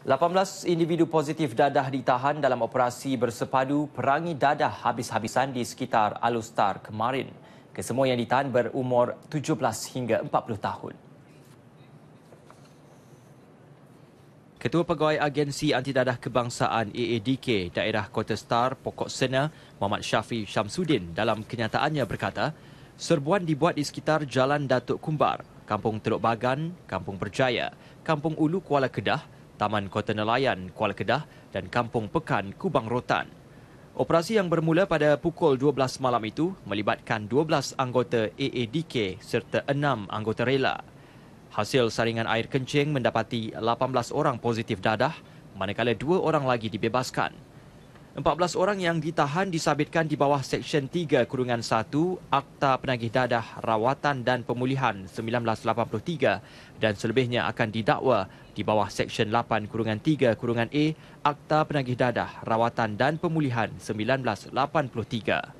18 individu positif dadah ditahan dalam operasi bersepadu perangi dadah habis-habisan di sekitar Alustar kemarin. Kesemua yang ditahan berumur 17 hingga 40 tahun. Ketua Pegawai Agensi Antidadah Kebangsaan AADK Daerah Kota Star Pokok Sena Muhammad Syafi Syamsuddin dalam kenyataannya berkata, serbuan dibuat di sekitar Jalan Datuk Kumbar, Kampung Teluk Bagan, Kampung Berjaya, Kampung Ulu Kuala Kedah, Taman Kota Nelayan, Kuala Kedah dan Kampung Pekan, Kubang Rotan. Operasi yang bermula pada pukul 12 malam itu melibatkan 12 anggota AADK serta 6 anggota rela. Hasil saringan air kencing mendapati 18 orang positif dadah, manakala 2 orang lagi dibebaskan. 14 orang yang ditahan disabitkan di bawah Seksyen 3 Kurungan 1 Akta Penagih Dadah Rawatan dan Pemulihan 1983 dan selebihnya akan didakwa di bawah Seksyen 8 Kurungan 3 Kurungan A Akta Penagih Dadah Rawatan dan Pemulihan 1983.